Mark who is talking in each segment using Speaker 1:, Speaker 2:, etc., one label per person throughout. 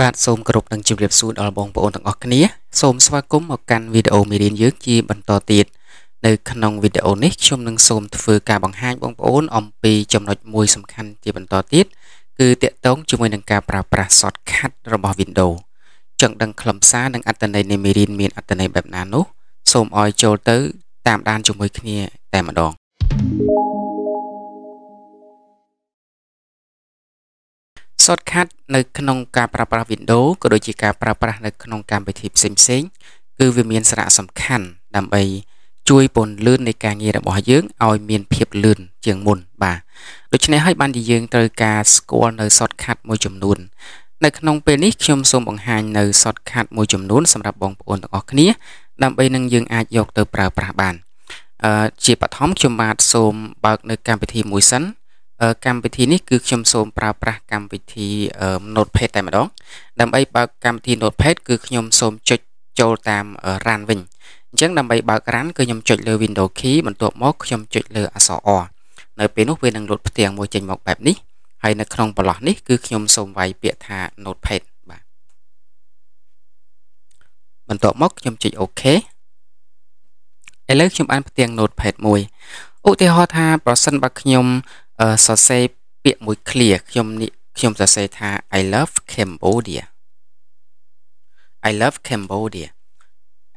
Speaker 1: បាទសូមគោរពនឹងជម្រាបសួរដល់បងប្អូនទាំងអស់គ្នាសូមស្វាគមន៍មកកាន់វីដេអូមេរៀនយើងជាបន្តទៀតនៅក្នុងវីដេអូនេះខ្ញុំនឹងសូមធ្វើការបង្ហាញបងប្អូនអំពីចំណុចមួយសំខាន់ជាបន្តទៀតគឺតាក់ទងជាមួយនឹងការប្រើប្រាស់ shortcut របស់ Windows ចង់ដឹងខ្លឹមសារនិងអត្ថន័យនៃមេរៀនមានអត្ថន័យបែបណានោះសូមឲ្យចូលទៅ តាមដានជាមួយគ្នា តែម្ដង thank you Shortcut នៅក្នុងការប្រើប្រាស់ Windows ក៏ដូចជាការប្រើប្រាស់នៅក្នុងកម្មវិធីផ្សេងៗគឺវាមានសារៈសំខាន់ ដើម្បី ជួយពន្លឿននៃការងាររបស់យើងឲ្យមានភាពលឿនជាងមុនបាទដូច្នេះហើយបានជាយើងត្រូវការស្គាល់នៅ shortcut មួយចំនួននៅក្នុងពេលនេះខ្ញុំសូមបង្ហាញនៅ shortcut មួយចំនួន សម្រាប់បងប្អូនទាំងអស់គ្នា ដើម្បីនឹងយើងអាចយកទៅប្រើប្រាស់បានអឺជាបឋមខ្ញុំបាទសូម បើក នៅកម្មវិធីមួយសិនកម្មវិធីនេះគឺខ្ញុំសូមប្រើប្រាស់កម្មវិធី Notepad តែម្ដងដើម្បីបើកកម្មវិធី Notepad គឺខ្ញុំសូមចុចចូលតាម run វិញអញ្ចឹងដើម្បីបើក run គឺខ្ញុំចុចលើ window key បន្ទាប់មកខ្ញុំចុចលើអក្សរ R នៅពេលនោះវានឹងលុតផ្ទាំងមួយចេញមកបែបនេះហើយនៅក្នុងបន្លោះនេះគឺខ្ញុំសូមវាយពាក្យថា notepad បាទបន្ទាប់មកខ្ញុំចុច OK ឥឡូវខ្ញុំអានផ្ទាំង notepad មួយឧទាហរណ៍ថាប្រសិនបើខ្ញុំសរសេរពាក្យមួយឃ្លាខ្ញុំខ្ញុំសរសេរថា I love Cambodia I love Cambodia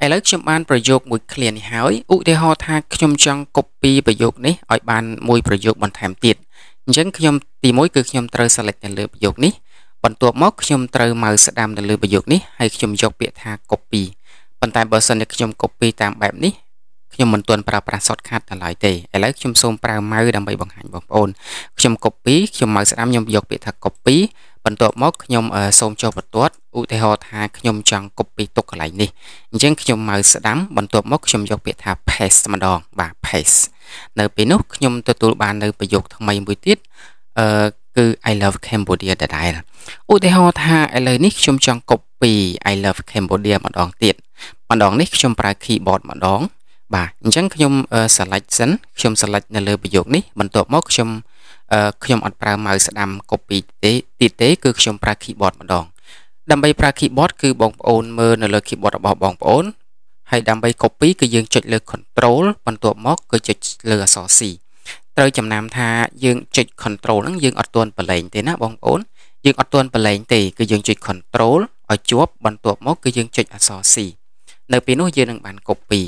Speaker 1: ឥឡូវខ្ញុំបានប្រយោគមួយឃ្លានេះហើយឧទាហរណ៍ថាខ្ញុំចង់ copy ប្រយោគនេះឲ្យបាន មួយប្រយោគបន្ថែមទៀតអញ្ចឹងខ្ញុំទី1គឺខ្ញុំត្រូវ select នៅលើប្រយោគនេះបន្ទាប់មក ខ្ញុំត្រូវមកស្ដាំនៅលើប្រយោគនេះហើយខ្ញុំយកពាក្យថា copy ប៉ុន្តែបើសិនជាខ្ញុំ copy តាមបែបនេះខ្ញុំមិនទាន់ប្រើប្រាស់ shortcut ដល់ឡើយទេឥឡូវខ្ញុំសូមប្រើម៉ៅដើម្បីបង្ហាញបងប្អូនខ្ញុំ copy ខ្ញុំម៉ៅស្ដាំខ្ញុំយក ពាក្យថា copy បន្ទាប់មកខ្ញុំសូមចុះបន្ទាត់ឧទាហរណ៍ថាខ្ញុំចង់ copy ទុកកន្លែងនេះអញ្ចឹងខ្ញុំម៉ៅស្ដាំបន្ទាប់មកខ្ញុំយក ពាក្យថា paste ម្ដងបាទ paste នៅពេលនោះខ្ញុំទទួលបាននៅប្រយោគថ្មីមួយទៀតអឺគឺ I love Cambodia ដដែលឧទាហរណ៍ថាឥឡូវនេះខ្ញុំចង់ copy I love Cambodia ម្ដងទៀតម្ដងនេះខ្ញុំប្រើ keyboard ម្ដងបាទអញ្ចឹងខ្ញុំ select សិនខ្ញុំ select នៅលើប្រយោគនេះបន្ទាប់មកខ្ញុំខ្ញុំអត់ប្រើ mouse ស្ដាំ copy ទេទៀតទេ គឺខ្ញុំប្រើ keyboard ម្ដង ដើម្បីប្រើ keyboard គឺបងប្អូនមើលនៅលើ keyboard របស់បងប្អូនហើយដើម្បី copy គឺយើងចុចលើ control បន្ទាប់មក គឺចុចលើអក្សរ C ត្រូវចំណាំថាយើងចុច control ហ្នឹងយើងអត់ទាន់បលែងទេណាបងប្អូនយើងអត់ទាន់បលែងទេគឺយើងចុច control ឲ្យជាប់បន្ទាប់មក គឺយើងចុចអក្សរ C នៅពេលនោះយើងនឹងបាន copy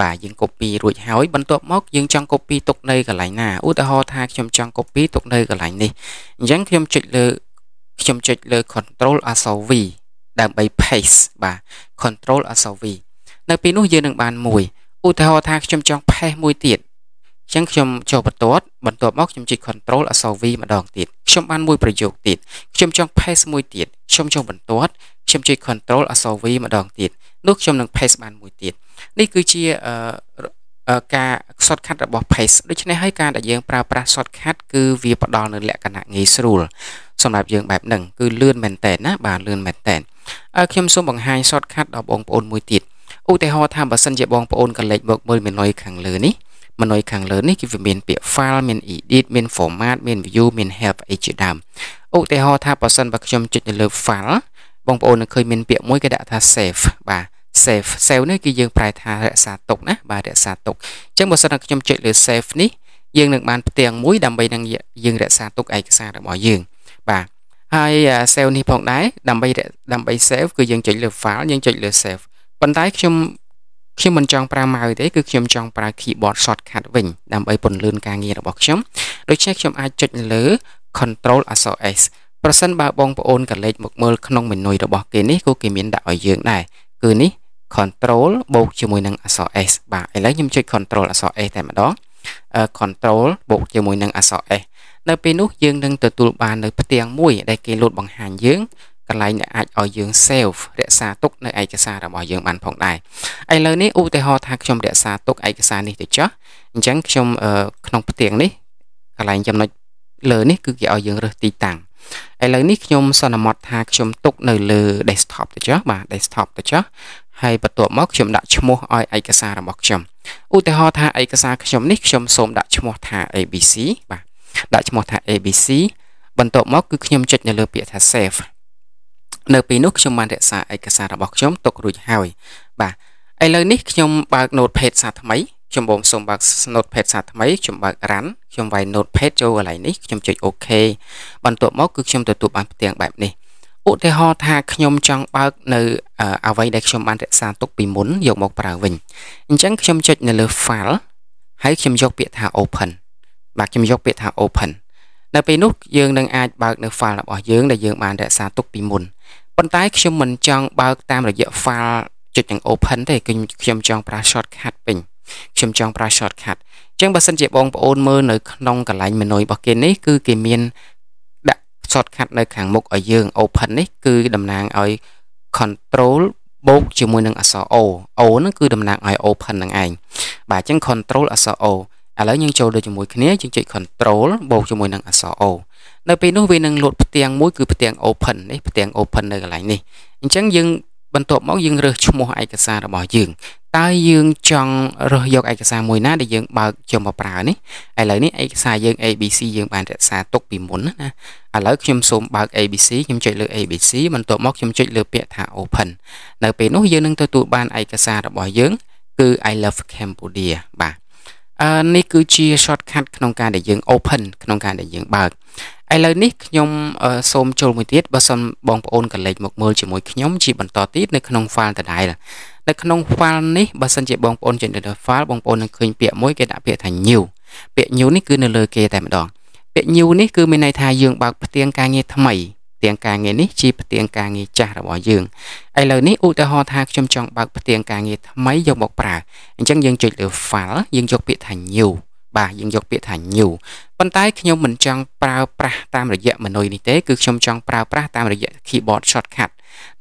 Speaker 1: បាទយើង copy រួចហើយបន្ទាប់មកយើងចង់ copy ទុកនៅកន្លែងណាឧទាហរណ៍ថាខ្ញុំចង់ copy ទុកនៅកន្លែងនេះអញ្ចឹងខ្ញុំចុចលើខ្ញុំចុចលើ control អក្សរ V ដើម្បី paste បាទ control អក្សរ V នៅពេលនោះយើងនឹងបានមួយឧទាហរណ៍ថាខ្ញុំចង់ paste មួយទៀតអញ្ចឹងខ្ញុំចុចបន្ទាត់បន្ទាប់មកខ្ញុំចុច control អក្សរ V ម្ដងទៀតខ្ញុំបានមួយប្រយោគទៀតខ្ញុំចង់ paste មួយទៀតខ្ញុំចុចបន្ទាត់ខ្ញុំចុច control អក្សរ V ម្ដងទៀត នោះខ្ញុំនឹង paste បានមួយទៀតនេះគឺជាការ shortcut របស់ paste ដូច្នេះហើយការដែលយើងប្រើប្រាស់ shortcut គឺវាផ្ដល់នៅលក្ខណៈងាយស្រួលសម្រាប់យើងបែបហ្នឹងគឺលឿនមែនតើណា បាទលឿនមែនតើខ្ញុំសូមបង្ហាញ shortcut ដល់បងប្អូនមួយទៀតឧទាហរណ៍ថាបើសិនជាបងប្អូនកលេចមកមើលមេនុយខាងលើនេះមេនុយខាងលើនេះគឺវាមាន ពាក្យ file មាន edit មាន format មាន view មាន help អីជាដើមឧទាហរណ៍ថាបើសិនបើខ្ញុំចុចទៅលើ file បងប្អូននឹងឃើញមានពាក្យមួយគេដាក់ថា save បាទ save save នេះគឺយើងប្រែថារក្សាទុកណាបាទរក្សាទុកអញ្ចឹងបើសិនតែខ្ញុំចុចលើ save នេះយើងនឹងបានផ្ទាំងមួយដើម្បីនឹងយើងរក្សាទុកឯកសាររបស់យើងបាទហើយ save នេះផងដែរដើម្បីដើម្បី save គឺយើងចុចលើ file យើងចុចលើ save ប៉ុន្តែខ្ញុំខ្ញុំមិនចង់ប្រើម៉ៅទេគឺខ្ញុំចង់ប្រើ keyboard shortcut វិញដើម្បីពន្លឿនការងាររបស់ខ្ញុំដូច្នេះខ្ញុំអាចចុចលើ control អក្សរ S ប្រសិនបើបងប្អូនកលេចមកមើលក្នុងមេនុយរបស់គេនេះគឺគេមានដាក់ឲ្យយើងដែរគឺនេះ control បូកជាមួយនឹងអក្សរ s បាទឥឡូវខ្ញុំចុច control អក្សរ s តែម្ដង control បូកជាមួយនឹងអក្សរ s នៅពេលនោះយើងនឹងទទួលបាននៅផ្ទាំងមួយ ដែលគេលូតបង្ហាញយើងកន្លែងដែលអាចឲ្យយើង save រក្សាទុកនៅឯកសាររបស់យើងបានផងដែរឥឡូវនេះឧទាហរណ៍ថាខ្ញុំរក្សាទុកឯកសារនេះទៅចោះអញ្ចឹងខ្ញុំក្នុងផ្ទាំងនេះកន្លែងចំណុចលើនេះគឺគេឲ្យយើងរើសទីតាំងឥឡូវនេះខ្ញុំសន្មត់ថាខ្ញុំទុកនៅលើ desktop ទៅចុះបាទ desktop ទៅចុះហើយបន្ទាប់មកខ្ញុំដាក់ឈ្មោះឲ្យឯកសាររបស់ខ្ញុំឧទាហរណ៍ថាឯកសារខ្ញុំនេះខ្ញុំសូមដាក់ឈ្មោះថា ABC បាទដាក់ឈ្មោះថា ABC បន្ទាប់មក គឺខ្ញុំចុចនៅលើពាក្យថា save នៅពេលនោះខ្ញុំបានរក្សាឯកសាររបស់ខ្ញុំទុករួចហើយ បាទឥឡូវនេះខ្ញុំបើក note page សាថ្មីខ្ញុំបងសូមបើក note page សាថ្មីខ្ញុំបើក run ខ្ញុំវាយ note page ចូលកន្លែងនេះខ្ញុំចុច OK បន្ទាប់មកគឺខ្ញុំទទួលបានផ្ទាំងបែបនេះឧទាហរណ៍ថាខ្ញុំចង់បើកនៅ អ្វីដែលខ្ញុំបានរក្សា ទុកពីមុនយកមកប្រើវិញអញ្ចឹងខ្ញុំចុចនៅលើ file ហើយខ្ញុំយកពាក្យថា open បាទខ្ញុំយកពាក្យថា open នៅពេលនោះយើងនឹងអាចបើកនៅ file របស់យើងដែលយើងបានរក្សាទុកពីមុនប៉ុន្តែ ខ្ញុំមិនចង់បើកតាមរយៈ file ចុចនឹង open ទេគឺខ្ញុំចង់ប្រើ shortcut វិញខ្ញុំចង់ប្រើ shortcut អញ្ចឹងបើសិនជាបងប្អូនមើលនៅក្នុងកន្លែងមេនុយរបស់គេនេះគឺគេមានសតខាត់នៅខាងមុខឲ្យយើង open នេះគឺតំណាងឲ្យ control បូកជាមួយនឹងអក្សរ O O ហ្នឹងគឺតំណាងឲ្យ open ហ្នឹងឯងបាទអញ្ចឹង control អក្សរ O ឥឡូវយើងចូលទៅជាមួយគ្នាយើងចុច control បូកជាមួយនឹងអក្សរ O នៅពេលនោះវានឹងលោតផ្ទាំងមួយគឺផ្ទាំង open នេះផ្ទាំង open នៅកន្លែងនេះអញ្ចឹងយើងបន្ទាប់មកយើងរើសឈ្មោះឯកសាររបស់យើងតើយើងចង់រើសយកឯកសារមួយណាដែលយើងបើកយកមកប្រើនេះឥឡូវនេះឯកសារយើង ABC យើងបានរក្សាទុកពីមុនណាឥឡូវខ្ញុំសូមបើក ABC ខ្ញុំចុចលើ ABC បន្ទាប់មកខ្ញុំចុចលើពាក្យថា Open នៅ ពេលនោះយើងនឹងទទួលបានឯកសាររបស់យើង គឺ I love Cambodia បាទអឺនេះគឺជា shortcut ក្នុងការដែលយើង open ក្នុងការដែលយើងបើកឥឡូវនេះខ្ញុំ សូមចូលមួយទៀតបើសិនបងប្អូនកលេចមកមើលជាមួយខ្ញុំជាបន្តទៀតនៅក្នុង file ដដែលនៅក្នុង file នេះបើសិនជាបងប្អូនចេញទៅ file បងប្អូននឹងឃើញពាក្យមួយគេដាក់ពាក្យថា new ពាក្យ new នេះគឺនៅលើគេតែម្ដងពាក្យ new នេះគឺមានន័យថាយើងបើកផ្ទាំងការងារថ្មីទៀងការងារនេះជាផ្ទៀងការងារចាស់របស់យើងឥឡូវនេះឧទាហរណ៍ថាខ្ញុំចង់បើកផ្ទៀងការងារថ្មីយកមកប្រើអញ្ចឹងយើងចុចលើ file យើងយកពាក្យថា new បាទយើងយកពាក្យថា new ប៉ុន្តែខ្ញុំមិនចង់ប្រើប្រាស់តាមរយៈមនុយនេះទេគឺខ្ញុំចង់ប្រើប្រាស់តាមរយៈ keyboard shortcut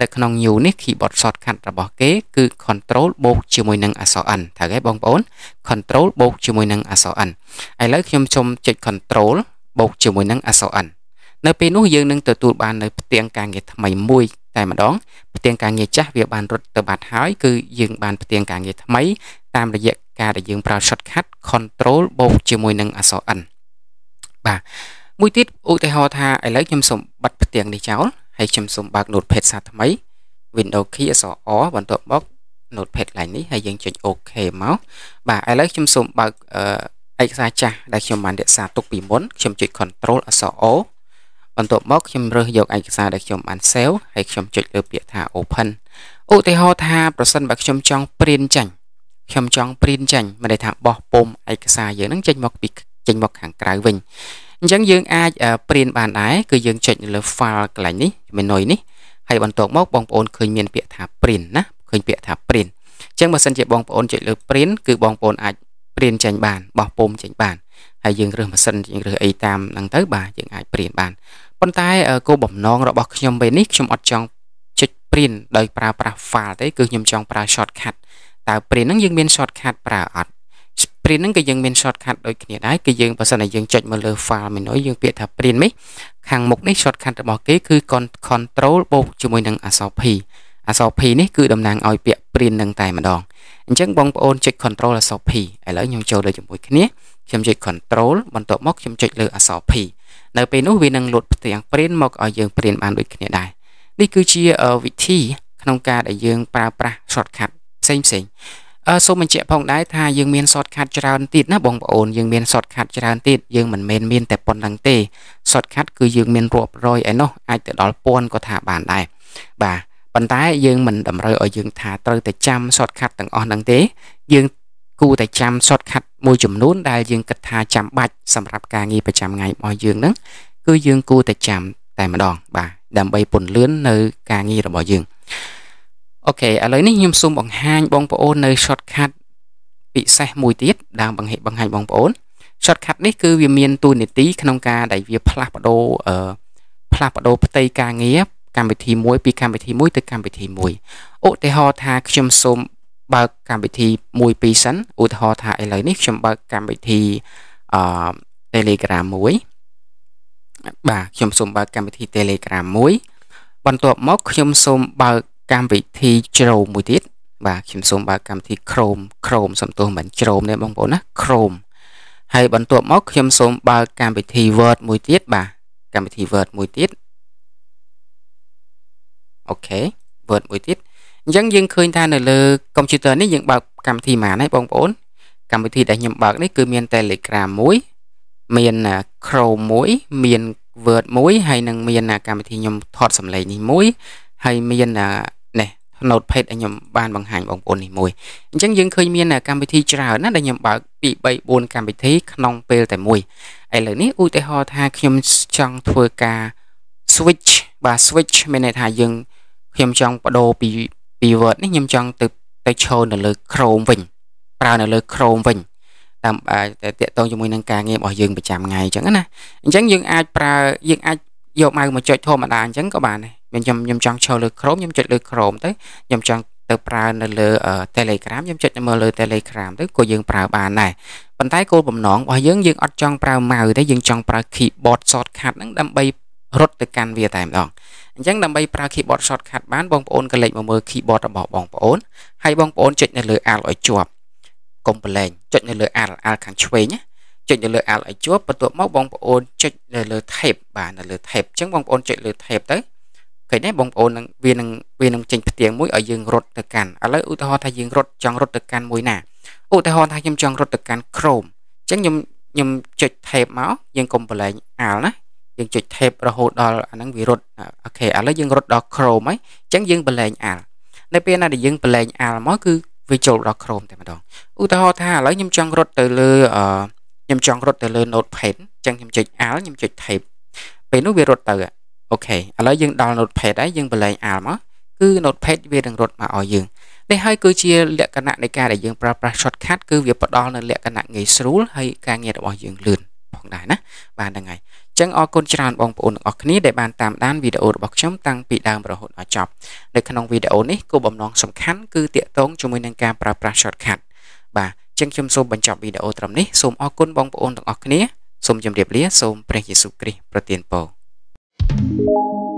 Speaker 1: នៅក្នុង new នេះ keyboard shortcut របស់គេគឺ control បូកជាមួយនឹងអក្សរ n ត្រូវទេបងប្អូន control បូកជាមួយនឹងអក្សរ n ឥឡូវខ្ញុំជុំចុច control បូកជាមួយនឹងអក្សរ n នៅពេលនោះយើងនឹងទទួលបាននៅផ្ទាំងការងារថ្មីមួយតែម្ដងផ្ទាំងការងារចាស់វាបានរត់ទៅបាត់ហើយគឺយើងបានផ្ទាំងការងារថ្មីតាមរយៈការដែលយើងប្រើ shortcut control បូកជាមួយនឹងអក្សរ n បាទមួយទៀតឧទាហរណ៍ថាឥឡូវខ្ញុំសូមបិទផ្ទាំងនេះចោលហើយខ្ញុំសូមបើក notepad សាថ្មី window key អក្សរ r បន្ទាប់មក notepad ឡើងនេះហើយយើងចុច OK មកបាទឥឡូវខ្ញុំសូមបើកឯកសារចាស់ដែលខ្ញុំបានរក្សាទុកពីមុនខ្ញុំចុច control អក្សរ o បន្ទាប់មកខ្ញុំរើសយកឯកសារដែលខ្ញុំបាន save ហើយខ្ញុំចុចលើពាក្យថា open ឧទាហរណ៍ថា ប្រសិនបើខ្ញុំចង់ print ចាញ់ខ្ញុំចង់ print ចាញ់មិនដែលថាបោះពុំឯកសារយើងនឹងចេញមកពីចេញមកខាងក្រៅវិញអញ្ចឹងយើងអាច print បានដែរគឺយើងចុចលើ file កន្លែងនេះ menu នេះហើយបន្ទាប់មក បងប្អូនឃើញមានពាក្យថា print ណាឃើញពាក្យថា print អញ្ចឹងបើសិនជាបងប្អូនចុចលើ print គឺបងប្អូនអាច print ចេញបានបោះពុំចេញបានហើយយើងរើសម៉ាស៊ីនយើងរើសអីតាមហ្នឹងទៅបាទយើងអាចព្រៀនបានប៉ុន្តែគោលបំណងរបស់ខ្ញុំពេលនេះខ្ញុំអត់ចង់ចុចព្រៀនដោយប្រើប្រាស់ file ទេគឺខ្ញុំចង់ប្រើ shortcut តើព្រៀនហ្នឹងយើងមាន shortcut ប្រើអត់ព្រីនហ្នឹងគឺយើងមាន shortcut ដូចគ្នាដែរគឺយើងបើសិនតែយើងចុចមកលើ file menu យើងពាក្យថាព្រីននេះខាងមុខនេះ shortcut របស់គេគឺ control បូកជាមួយនឹងអក្សរ P អក្សរ P នេះគឺតំណាងឲ្យពាក្យព្រីននឹងតែម្ដងអញ្ចឹងបងប្អូនចុច control អក្សរ P ឥឡូវខ្ញុំចូលទៅជាមួយគ្នាខ្ញុំចុច control បន្ទាប់មកខ្ញុំចុចលើអក្សរ P នៅពេលនោះវានឹងលូតផ្ទាំង print មកឲ្យយើង print បានដូចគ្នាដែរនេះគឺជាវិធី ក្នុងការដែលយើងប្រើប្រាស់ shortcut ផ្សេងផ្សេងអឺសូមបញ្ជាក់ផងដែរថាយើងមាន shortcut ច្រើនទៀតណាបងប្អូនយើងមាន shortcut ច្រើនទៀតយើងមិនមែនមានតែប៉ុណ្្នឹងទេ shortcut គឺយើងមានរាប់រយឯណោះអាចទៅដល់ពាន់ក៏ថាបានដែរបាទប៉ុន្តែយើងមិនតម្រូវឲ្យយើង ថាត្រូវតែចាំ shortcut ទាំងអស់ហ្នឹងទេយើងគួរតែចាំ shortcut មួយចំនួនដែលយើងគិតថាចាំបាច់សម្រាប់ការងារប្រចាំថ្ងៃរបស់យើងហ្នឹងគឺយើងគួរតែចាំតែម្ដងបាទដើម្បីពន្លឿននៅ ការងាររបស់យើងអូខេឥឡូវនេះខ្ញុំសូមបង្ហាញបងប្អូននៅ shortcut ពិសេសមួយទៀតដែលបង្ហាញបង្ហាញបងប្អូន shortcut នេះគឺវាមានទូនីតិក្នុងការដែលវាផ្លាស់ប្ដូរអឺផ្លាស់ប្ដូរផ្ទៃការងារកម្មវិធីមួយពីកម្មវិធីមួយទៅកម្មវិធីមួយឧទាហរណ៍ថាខ្ញុំសូមបើកកម្មវិធីមួយពីរសិនឧទាហរណ៍ថាឥឡូវនេះខ្ញុំបើកកម្មវិធីអឺ Telegram មួយបាទខ្ញុំសូមបើកកម្មវិធី Telegram មួយបន្ទាប់មកខ្ញុំសូមបើកកម្មវិធី Chrome មួយទៀត បាទខ្ញុំសូមបើកកម្មវិធី Chrome Chrome សំទោសមិន Chrome ទេបងប្អូនណា Chrome ហើយបន្ទាប់មកខ្ញុំសូមបើកកម្មវិធី Word មួយទៀតបាទកម្មវិធី Word មួយទៀតអូខេ Word មួយទៀតអញ្ចឹងយើងឃើញថានៅលើកុំព្យូទ័រនេះយើងបើកកម្មវិធីម៉ានហើយបងប្អូនកម្មវិធីដែលខ្ញុំបើកនេះគឺមាន Telegram មួយមាន Chrome មួយមាន Word មួយហើយនឹងមានកម្មវិធីខ្ញុំថតសម្លេងនេះមួយហើយមាននេះ Notepad ឲ្យខ្ញុំបានបង្ហាញបងប្អូននេះមួយអញ្ចឹងយើងឃើញមានកម្មវិធីច្រើនណាដែលខ្ញុំបើកពី3 4កម្មវិធីក្នុងពេលតែមួយឥឡូវនេះឧទាហរណ៍ថាខ្ញុំចង់ធ្វើការ switch បាទ switch មានន័យថាយើងខ្ញុំចង់បដូរពីពី Word នេះខ្ញុំចង់ទៅទៅឈរនៅលើ Chrome វិញប្រើនៅលើ Chrome វិញតាមតែតកតងជាមួយនឹងការងាររបស់យើងប្រចាំថ្ងៃអញ្ចឹងណាអញ្ចឹងយើងអាចប្រើយើងអាចយកម៉ៅមកចុចធម្មតាអញ្ចឹងក៏បានដែរខ្ញុំខ្ញុំចង់ឈរលើ Chrome ខ្ញុំចុចលើ Chrome ទៅខ្ញុំចង់ទៅប្រើនៅលើ Telegram ខ្ញុំចុចមើលលើ Telegram ទៅក៏យើងប្រើបានដែរប៉ុន្តែគោលបំណងរបស់យើងយើងអត់ចង់ប្រើម៉ៅទេយើងចង់ប្រើ keyboard shortcut ហ្នឹងដើម្បីរត់ទៅកាន់វាតែម្ដងអញ្ចឹងដើម្បីប្រើ keyboard shortcut បានបងប្អូនកលេចមកមើល keyboard របស់បងប្អូនហើយបងប្អូនចុចនៅលើ Alt ឲ្យជាប់កុំប្រឡែងចុចនៅលើ Alt Alt ខាងឆ្វេងណាចុចនៅលើ Alt ឲ្យជាប់បន្ទាប់មកបងប្អូនចុចនៅលើ Tab បាទនៅលើ Tab អញ្ចឹងបងប្អូនចុចលើ Tab ទៅឃើញទេបងប្អូននឹងវានឹងវានឹងចេញផ្ទៀងមួយឲ្យយើងរត់ទៅកាន់ឥឡូវឧទាហរណ៍ថាយើងរត់ចង់រត់ទៅកាន់មួយណាឧទាហរណ៍ថាខ្ញុំចង់រត់ទៅកាន់ Chrome អញ្ចឹងខ្ញុំខ្ញុំចុច Tab មកយើងកុំប្រឡែង Alt ណាយើងចុច tab រហូតដល់អាហ្នឹងវារត់អូខេឥឡូវយើងរត់ដល់ Chrome ហើយអញ្ចឹងយើងបលែងអាល់នៅពេលណាដែលយើងបលែងអាល់មកគឺវាចូលដល់ Chrome តែម្ដងឧទាហរណ៍ថាឥឡូវខ្ញុំចង់រត់ទៅលើខ្ញុំចង់រត់ទៅលើ Notepad អញ្ចឹងខ្ញុំចុចអាល់ខ្ញុំចុច tab ពេលនោះវារត់ទៅអូខេឥឡូវយើងដល់ Notepad ហើយយើងបលែងអាល់មកគឺ Notepad វានឹងរត់មកឲ្យយើងនេះហើយគឺជាលក្ខណៈនៃការដែលយើងប្រើប្រាស់ shortcut គឺវាផ្ដល់នៅលក្ខណៈងាយស្រួលហើយការងាររបស់យើងលឿនផងដែរណាបានហ្នឹងហើយអញ្ចឹងអរគុណច្រើនបងប្អូនទាំងអស់គ្នាដែលបានតាមដានវីដេអូរបស់ខ្ញុំតាំងពីដើមរហូតដល់ចប់នៅក្នុងវីដេអូនេះគោលបំណងសំខាន់គឺទាក់ទងជាមួយនឹងការប្រើប្រាស់ shortcut បាទអញ្ចឹងខ្ញុំសូមបញ្ចប់វីដេអូត្រឹមនេះសូមអរគុណបងប្អូនទាំងអស់គ្នាសូមជម្រាបលាសូមព្រះយេស៊ូវគ្រីស្ទប្រទានពរ thank you